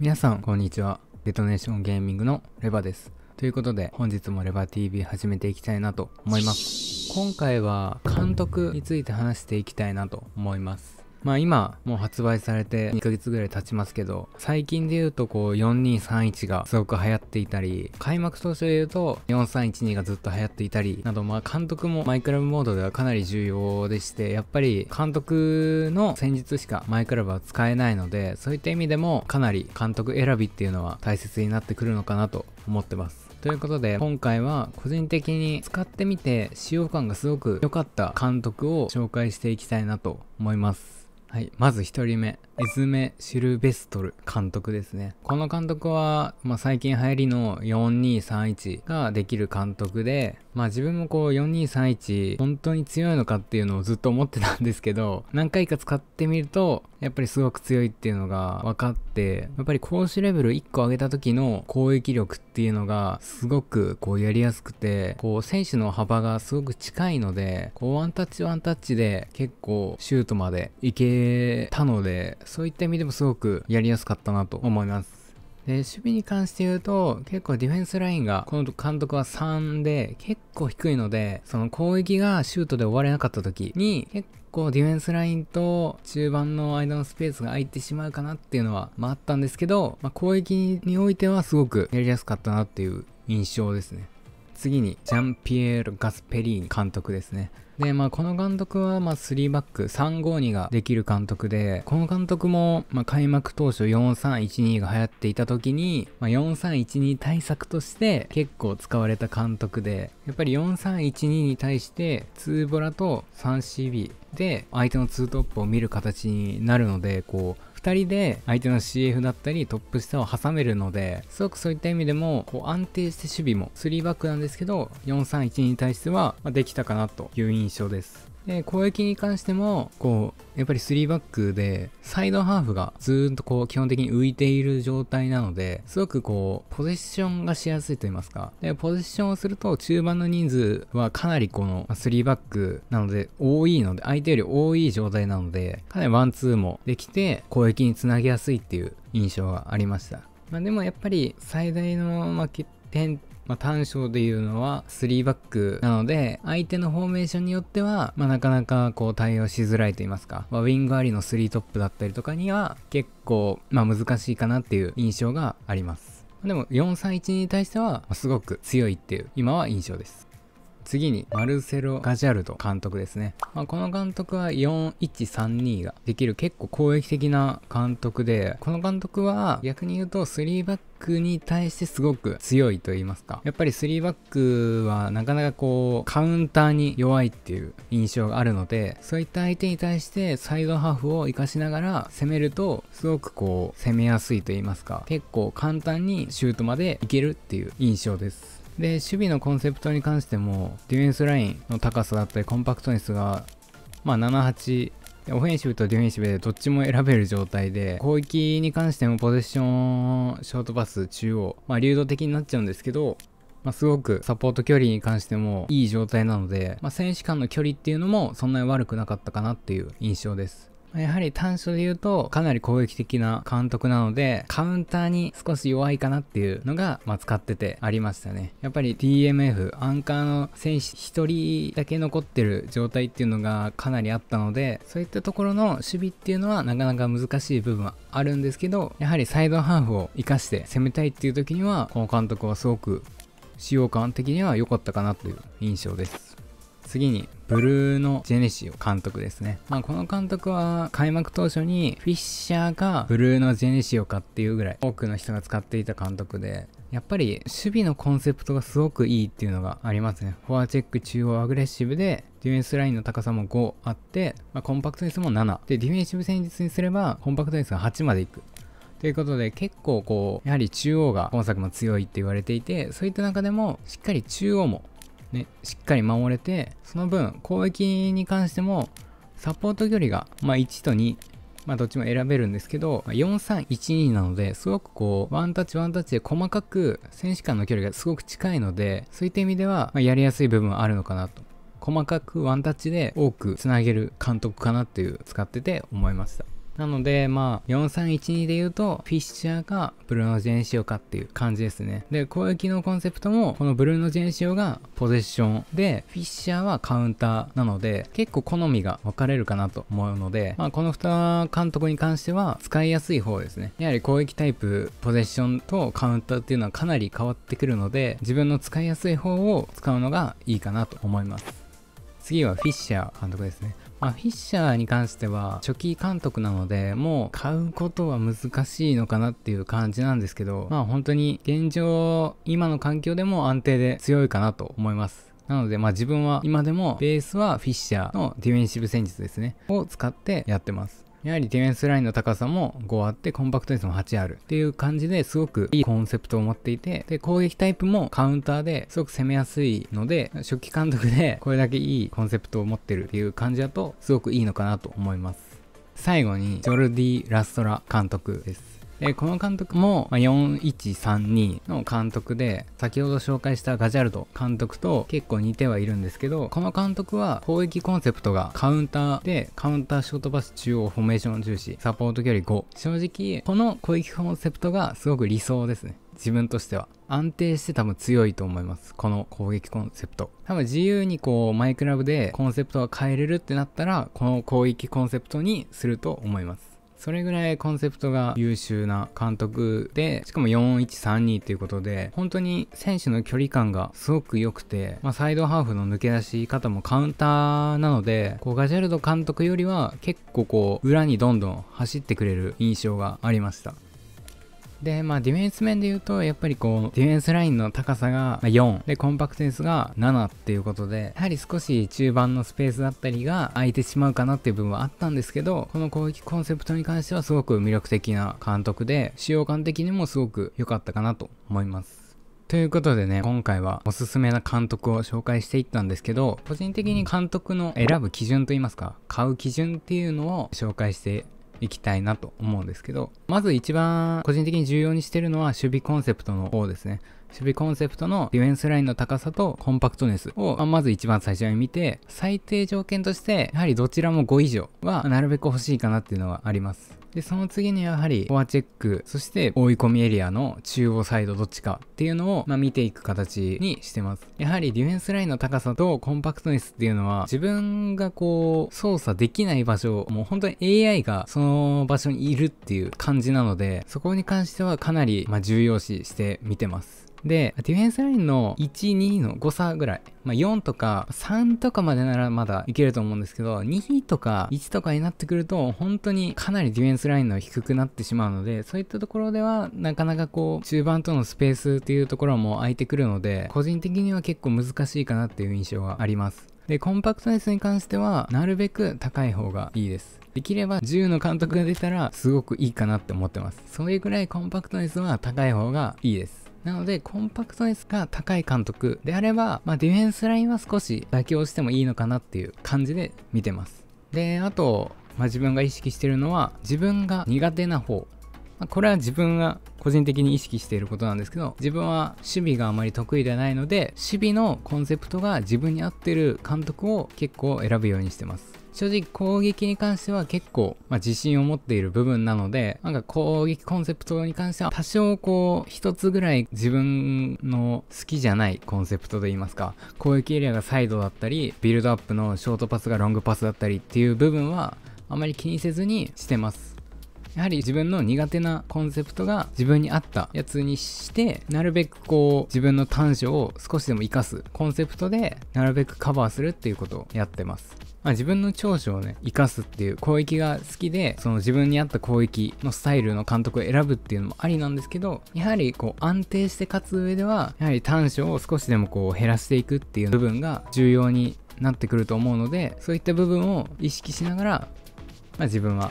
皆さん、こんにちは。デトネーションゲーミングのレバです。ということで、本日もレバ TV 始めていきたいなと思います。今回は監督について話していきたいなと思います。まあ今、もう発売されて2ヶ月ぐらい経ちますけど、最近で言うとこう4231がすごく流行っていたり、開幕当初で言うと4312がずっと流行っていたり、などまあ監督もマイクラブモードではかなり重要でして、やっぱり監督の戦術しかマイクラブは使えないので、そういった意味でもかなり監督選びっていうのは大切になってくるのかなと思ってます。ということで今回は個人的に使ってみて使用感がすごく良かった監督を紹介していきたいなと思います。はい、まず1人目、エズメ・シルベストル監督ですね。この監督は、まあ、最近流行りの4231ができる監督で、まあ自分もこう4231本当に強いのかっていうのをずっと思ってたんですけど、何回か使ってみると、やっぱりすごく強いっていうのが分かって、やっぱり攻守レベル1個上げた時の攻撃力っていうのがすごくこうやりやすくて、こう選手の幅がすごく近いので、こうワンタッチワンタッチで結構シュートまでいけるたので、そういった意味でもすごくやりやすかったなと思います。で、守備に関して言うと、結構ディフェンスラインが、この監督は3で、結構低いので、その攻撃がシュートで終われなかった時に、結構ディフェンスラインと中盤の間のスペースが空いてしまうかなっていうのは、まああったんですけど、まあ、攻撃においてはすごくやりやすかったなっていう印象ですね。次にジャンピエール・ガスペリーニ監督ですね。で、まあ、この監督は、まあ、3バック、352ができる監督で、この監督も、まあ、開幕当初4312が流行っていた時に、まあ、4312対策として結構使われた監督で、やっぱり4312に対して、2ボラと 3CB で相手の2トップを見る形になるので、こう、2人で相手の CF だったりトップ下を挟めるのですごくそういった意味でもこう安定して守備も3バックなんですけど431に対してはできたかなという印象ですで、攻撃に関しても、こう、やっぱり3バックで、サイドハーフがずーっとこう、基本的に浮いている状態なので、すごくこう、ポゼッションがしやすいと言いますか。で、ポゼッションをすると、中盤の人数はかなりこの、3バックなので、多いので、相手より多い状態なので、かなりワンツーもできて、攻撃につなげやすいっていう印象がありました。まあでもやっぱり、最大の、まあ、欠点まあ、短所でいうのは3バックなので、相手のフォーメーションによっては、まあ、なかなかこう対応しづらいと言いますか、まあ、ウィングありの3トップだったりとかには結構、まあ、難しいかなっていう印象があります。でも431に対してはすごく強いっていう今は印象です。次にマルセロ・ガジャルド監督ですね、まあ、この監督は4132ができる結構攻撃的な監督でこの監督は逆に言うと3バックに対してすごく強いと言いますかやっぱり3バックはなかなかこうカウンターに弱いっていう印象があるのでそういった相手に対してサイドハーフを活かしながら攻めるとすごくこう攻めやすいと言いますか結構簡単にシュートまでいけるっていう印象ですで、守備のコンセプトに関しても、ディフェンスラインの高さだったり、コンパクトネスが、まあ、7、8、オフェンシブとディフェンシブでどっちも選べる状態で、攻撃に関してもポゼッション、ショートパス、中央、まあ、流動的になっちゃうんですけど、まあ、すごくサポート距離に関してもいい状態なので、まあ、選手間の距離っていうのもそんなに悪くなかったかなっていう印象です。やはり短所で言うと、かなり攻撃的な監督なので、カウンターに少し弱いかなっていうのが、まあ、使っててありましたね。やっぱり DMF、アンカーの選手1人だけ残ってる状態っていうのがかなりあったので、そういったところの守備っていうのはなかなか難しい部分はあるんですけど、やはりサイドハーフを活かして攻めたいっていう時には、この監督はすごく使用感的には良かったかなという印象です。次に、ブルーのジェネシオ監督ですね。まあ、この監督は開幕当初にフィッシャーがブルーのジェネシオかっていうぐらい多くの人が使っていた監督で、やっぱり守備のコンセプトがすごくいいっていうのがありますね。フォアチェック中央アグレッシブで、ディフェンスラインの高さも5あって、まあ、コンパクトネスも7。で、ディフェンシブ戦術にすれば、コンパクトネスが8までいく。ということで結構こうやはり中央が今作も強いって言われていてそういった中でもしっかり中央もね、しっかり守れて、その分、攻撃に関しても、サポート距離が、まあ、1と2、まあ、どっちも選べるんですけど、4312なので、すごくこう、ワンタッチワンタッチで細かく、選手間の距離がすごく近いので、そういった意味では、まあ、やりやすい部分はあるのかなと。細かくワンタッチで多くつなげる監督かなっていう使ってて思いました。なので、まあ、4312で言うと、フィッシャーかブルーノ・ジェンシオかっていう感じですね。で、攻撃のコンセプトも、このブルーノ・ジェンシオがポゼッションで、フィッシャーはカウンターなので、結構好みが分かれるかなと思うので、まあ、この2監督に関しては、使いやすい方ですね。やはり攻撃タイプ、ポゼッションとカウンターっていうのはかなり変わってくるので、自分の使いやすい方を使うのがいいかなと思います。次はフィッシャー監督ですね。まあ、フィッシャーに関しては初期監督なので、もう買うことは難しいのかなっていう感じなんですけど、まあ本当に現状、今の環境でも安定で強いかなと思います。なので、まあ自分は今でもベースはフィッシャーのディフェンシブ戦術ですね。を使ってやってます。やはりディフェンスラインの高さも5あって、コンパクト率も8あるっていう感じですごくいいコンセプトを持っていて、で、攻撃タイプもカウンターですごく攻めやすいので、初期監督でこれだけいいコンセプトを持ってるっていう感じだと、すごくいいのかなと思います。最後に、ジョルディ・ラストラ監督です。で、この監督も、ま4132の監督で、先ほど紹介したガジャルド監督と結構似てはいるんですけど、この監督は攻撃コンセプトがカウンターで、カウンターショートパス中央フォーメーション重視、サポート距離5。正直、この攻撃コンセプトがすごく理想ですね。自分としては。安定して多分強いと思います。この攻撃コンセプト。多分自由にこう、マイクラブでコンセプトが変えれるってなったら、この攻撃コンセプトにすると思います。それぐらいコンセプトが優秀な監督で、しかも4132っていうことで、本当に選手の距離感がすごく良くて、まあ、サイドハーフの抜け出し方もカウンターなので、こうガジェルド監督よりは結構こう裏にどんどん走ってくれる印象がありました。で、まあ、ディフェンス面で言うと、やっぱりこう、ディフェンスラインの高さが4、で、コンパクトンスが7っていうことで、やはり少し中盤のスペースだったりが空いてしまうかなっていう部分はあったんですけど、この攻撃コンセプトに関してはすごく魅力的な監督で、使用感的にもすごく良かったかなと思います。ということでね、今回はおすすめな監督を紹介していったんですけど、個人的に監督の選ぶ基準といいますか、買う基準っていうのを紹介していきたいなと思うんですけど、まず一番個人的に重要にしてるのは守備コンセプトの方ですね。守備コンセプトのディフェンスラインの高さとコンパクトネスをまず一番最初に見て、最低条件として、やはりどちらも5以上はなるべく欲しいかなっていうのはあります。で、その次にやはりフォアチェック、そして追い込みエリアの中央サイドどっちかっていうのを、まあ、見ていく形にしてます。やはりディフェンスラインの高さとコンパクトネスっていうのは自分がこう操作できない場所、もう本当に AI がその場所にいるっていう感じなので、そこに関してはかなり、まあ、重要視して見てます。で、ディフェンスラインの1、2の誤差ぐらい。まあ、4とか3とかまでならまだいけると思うんですけど、2とか1とかになってくると、本当にかなりディフェンスラインの低くなってしまうので、そういったところでは、なかなかこう、中盤とのスペースっていうところも空いてくるので、個人的には結構難しいかなっていう印象はあります。で、コンパクトネスに関しては、なるべく高い方がいいです。できれば10の監督が出たら、すごくいいかなって思ってます。それぐらいコンパクトネスは高い方がいいです。なので、コンパクトネスが高い監督であれば、まあ、ディフェンスラインは少し妥協してもいいのかなっていう感じで見てます。で、あと、まあ、自分が意識してるのは、自分が苦手な方、まあ、これは自分が個人的に意識していることなんですけど自分は守備があまり得意ではないので守備のコンセプトが自分に合ってる監督を結構選ぶようにしてます正直攻撃に関しては結構、まあ、自信を持っている部分なのでなんか攻撃コンセプトに関しては多少こう一つぐらい自分の好きじゃないコンセプトといいますか攻撃エリアがサイドだったりビルドアップのショートパスがロングパスだったりっていう部分はあまり気にせずにしてますやはり自分の苦手なコンセプトが自分に合ったやつにしてなるべくこう自分の短所を少しでも生かすコンセプトでなるべくカバーするっていうことをやってます。まあ、自分の長所をね、生かすっていう攻撃が好きで、その自分に合った攻撃のスタイルの監督を選ぶっていうのもありなんですけど、やはりこう安定して勝つ上では、やはり短所を少しでもこう減らしていくっていう部分が重要になってくると思うので、そういった部分を意識しながら、まあ、自分は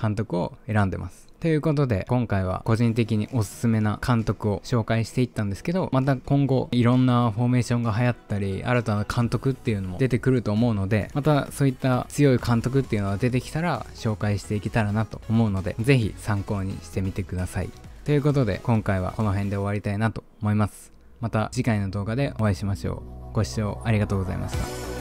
監督を選んでます。ということで、今回は個人的におすすめな監督を紹介していったんですけど、また今後いろんなフォーメーションが流行ったり、新たな監督っていうのも出てくると思うので、またそういった強い監督っていうのが出てきたら紹介していけたらなと思うので、ぜひ参考にしてみてください。ということで、今回はこの辺で終わりたいなと思います。また次回の動画でお会いしましょう。ご視聴ありがとうございました。